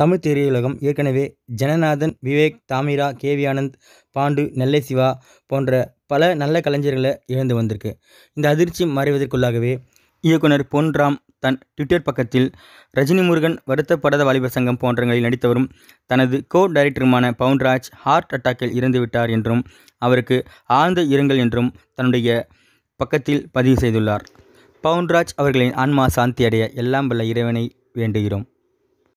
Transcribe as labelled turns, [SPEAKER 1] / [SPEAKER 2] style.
[SPEAKER 1] தமிழ் திரையுலகம் ஏற்கனவே ஜனநாதன் விவேக் தாமிரா கேவி ஆனந்த் பாண்டு நெல்லை சிவா போன்ற பல நல்ல கலைஞர்களை இழந்து வந்திருக்கு இந்த அதிர்ச்சி மறைவதற்குள்ளாகவே இயக்குனர் பொன்ராம் தன் ட்விட்டர் பக்கத்தில் ரஜினி முருகன் வருத்தப்படாத வாலிப சங்கம் போன்றங்களில் நடித்தவரும் தனது கோ டைரக்டருமான பவுன்ராஜ் ஹார்ட் அட்டாக்கில் இறந்துவிட்டார் என்றும் அவருக்கு ஆழ்ந்த இரங்கல் என்றும் தன்னுடைய பக்கத்தில் பதிவு செய்துள்ளார் பவுன்ராஜ் அவர்களின் ஆன்மா சாந்தி அடைய எல்லாம் வல்ல இறைவனை வேண்டுகிறோம்